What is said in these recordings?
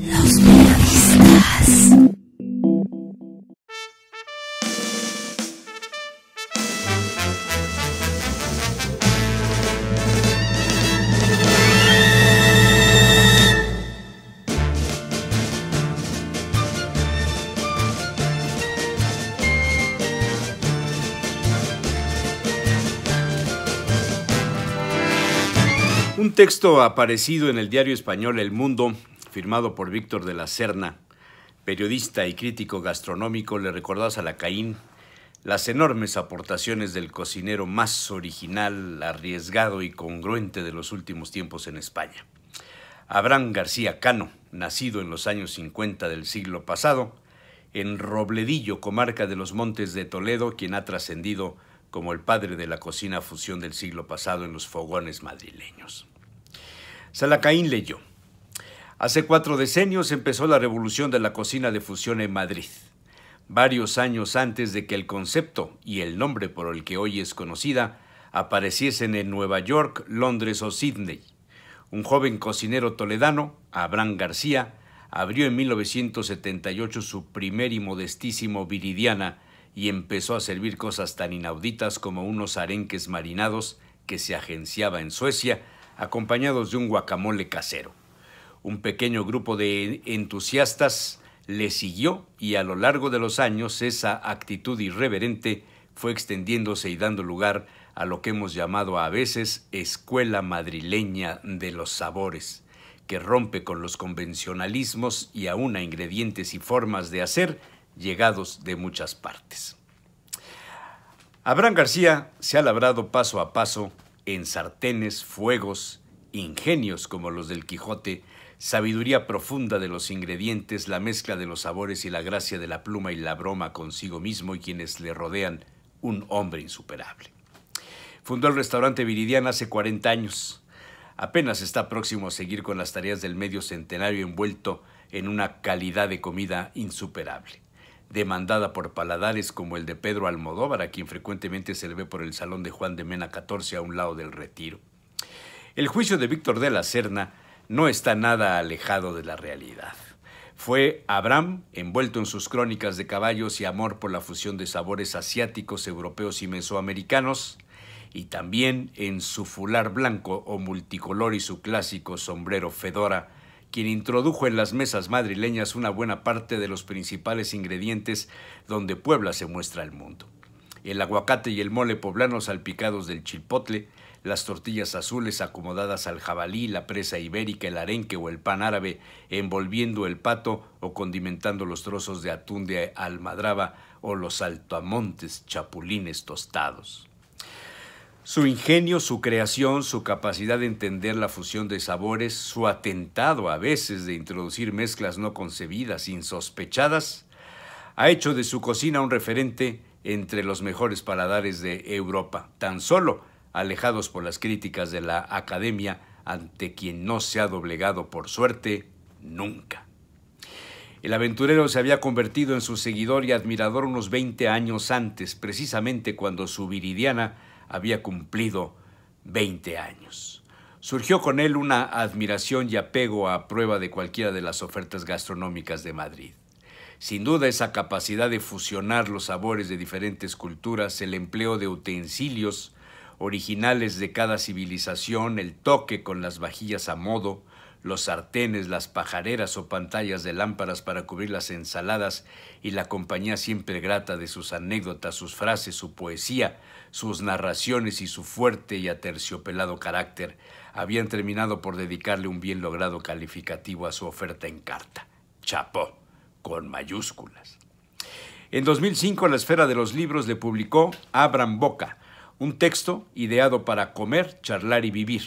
Los Un texto aparecido en el diario español El Mundo firmado por Víctor de la Serna, periodista y crítico gastronómico, le recordó a la las enormes aportaciones del cocinero más original, arriesgado y congruente de los últimos tiempos en España. Abraham García Cano, nacido en los años 50 del siglo pasado, en Robledillo, comarca de los Montes de Toledo, quien ha trascendido como el padre de la cocina fusión del siglo pasado en los fogones madrileños. Salacaín leyó, Hace cuatro decenios empezó la revolución de la cocina de fusión en Madrid, varios años antes de que el concepto y el nombre por el que hoy es conocida apareciesen en Nueva York, Londres o Sydney, Un joven cocinero toledano, Abraham García, abrió en 1978 su primer y modestísimo Viridiana y empezó a servir cosas tan inauditas como unos arenques marinados que se agenciaba en Suecia, acompañados de un guacamole casero. Un pequeño grupo de entusiastas le siguió y a lo largo de los años esa actitud irreverente fue extendiéndose y dando lugar a lo que hemos llamado a veces escuela madrileña de los sabores, que rompe con los convencionalismos y aúna ingredientes y formas de hacer llegados de muchas partes. Abraham García se ha labrado paso a paso en sartenes, fuegos ingenios como los del Quijote, sabiduría profunda de los ingredientes, la mezcla de los sabores y la gracia de la pluma y la broma consigo mismo y quienes le rodean, un hombre insuperable. Fundó el restaurante Viridiana hace 40 años. Apenas está próximo a seguir con las tareas del medio centenario envuelto en una calidad de comida insuperable, demandada por paladares como el de Pedro Almodóvar, a quien frecuentemente se le ve por el Salón de Juan de Mena 14 a un lado del Retiro el juicio de Víctor de la Serna no está nada alejado de la realidad. Fue Abraham, envuelto en sus crónicas de caballos y amor por la fusión de sabores asiáticos, europeos y mesoamericanos, y también en su fular blanco o multicolor y su clásico sombrero fedora, quien introdujo en las mesas madrileñas una buena parte de los principales ingredientes donde Puebla se muestra al mundo el aguacate y el mole poblano salpicados del chipotle, las tortillas azules acomodadas al jabalí, la presa ibérica, el arenque o el pan árabe, envolviendo el pato o condimentando los trozos de atún de almadraba o los saltamontes chapulines tostados. Su ingenio, su creación, su capacidad de entender la fusión de sabores, su atentado a veces de introducir mezclas no concebidas, insospechadas, ha hecho de su cocina un referente entre los mejores paladares de Europa, tan solo alejados por las críticas de la academia ante quien no se ha doblegado por suerte nunca. El aventurero se había convertido en su seguidor y admirador unos 20 años antes, precisamente cuando su viridiana había cumplido 20 años. Surgió con él una admiración y apego a prueba de cualquiera de las ofertas gastronómicas de Madrid. Sin duda esa capacidad de fusionar los sabores de diferentes culturas, el empleo de utensilios originales de cada civilización, el toque con las vajillas a modo, los sartenes, las pajareras o pantallas de lámparas para cubrir las ensaladas y la compañía siempre grata de sus anécdotas, sus frases, su poesía, sus narraciones y su fuerte y aterciopelado carácter, habían terminado por dedicarle un bien logrado calificativo a su oferta en carta. ¡Chapo! con mayúsculas. En 2005 la Esfera de los Libros le publicó Abran Boca, un texto ideado para comer, charlar y vivir.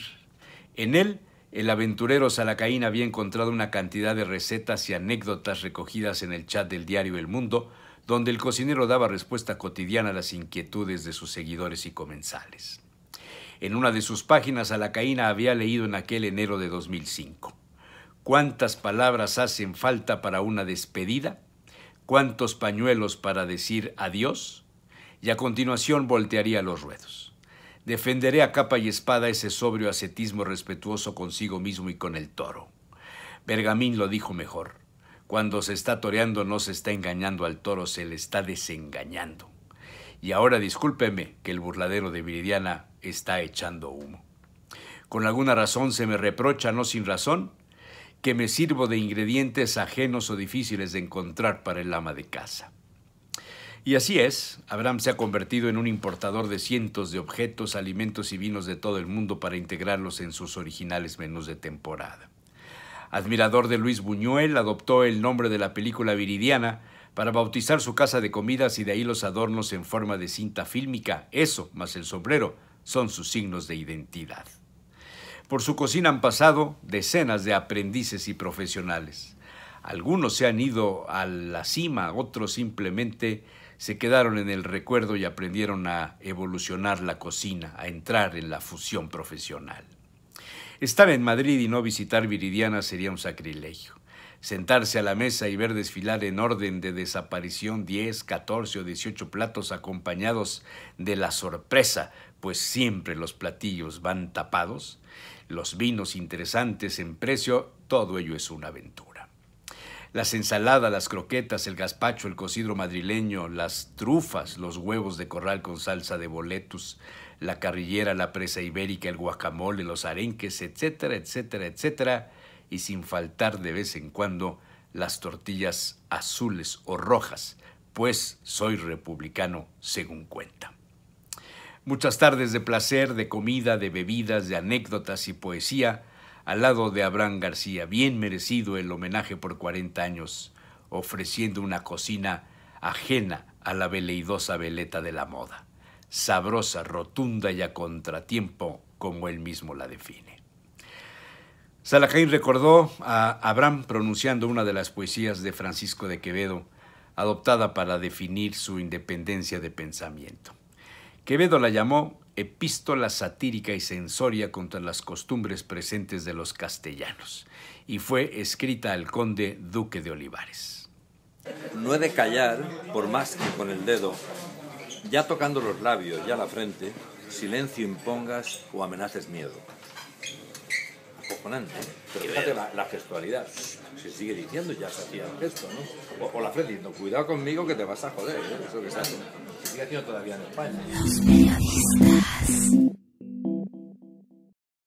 En él, el aventurero Salacaína había encontrado una cantidad de recetas y anécdotas recogidas en el chat del diario El Mundo, donde el cocinero daba respuesta cotidiana a las inquietudes de sus seguidores y comensales. En una de sus páginas, Alacaína había leído en aquel enero de 2005. ¿Cuántas palabras hacen falta para una despedida? ¿Cuántos pañuelos para decir adiós? Y a continuación voltearía los ruedos. Defenderé a capa y espada ese sobrio ascetismo respetuoso consigo mismo y con el toro. Bergamín lo dijo mejor. Cuando se está toreando no se está engañando al toro, se le está desengañando. Y ahora discúlpeme que el burladero de Viridiana está echando humo. Con alguna razón se me reprocha, no sin razón, que me sirvo de ingredientes ajenos o difíciles de encontrar para el ama de casa. Y así es, Abraham se ha convertido en un importador de cientos de objetos, alimentos y vinos de todo el mundo para integrarlos en sus originales menús de temporada. Admirador de Luis Buñuel, adoptó el nombre de la película Viridiana para bautizar su casa de comidas y de ahí los adornos en forma de cinta fílmica. Eso, más el sombrero, son sus signos de identidad. Por su cocina han pasado decenas de aprendices y profesionales. Algunos se han ido a la cima, otros simplemente se quedaron en el recuerdo y aprendieron a evolucionar la cocina, a entrar en la fusión profesional. Estar en Madrid y no visitar Viridiana sería un sacrilegio. Sentarse a la mesa y ver desfilar en orden de desaparición 10, 14 o 18 platos acompañados de la sorpresa, pues siempre los platillos van tapados, los vinos interesantes en precio, todo ello es una aventura. Las ensaladas, las croquetas, el gazpacho, el cocidro madrileño, las trufas, los huevos de corral con salsa de boletus, la carrillera, la presa ibérica, el guacamole, los arenques, etcétera, etcétera, etcétera, y sin faltar de vez en cuando las tortillas azules o rojas, pues soy republicano según cuenta. Muchas tardes de placer, de comida, de bebidas, de anécdotas y poesía, al lado de Abraham García, bien merecido el homenaje por 40 años, ofreciendo una cocina ajena a la veleidosa veleta de la moda, sabrosa, rotunda y a contratiempo, como él mismo la define. Salacain recordó a Abraham pronunciando una de las poesías de Francisco de Quevedo, adoptada para definir su independencia de pensamiento. Quevedo la llamó epístola satírica y censoria contra las costumbres presentes de los castellanos, y fue escrita al conde duque de Olivares. No he de callar, por más que con el dedo, ya tocando los labios, ya la frente, silencio impongas o amenaces miedo. Pero fíjate la, gestualidad. Se sigue diciendo, ya se hacía el gesto, ¿no? O, la Fred diciendo, cuidado conmigo que te vas a joder, ¿eh? eso que se hace. Se sigue haciendo todavía en España.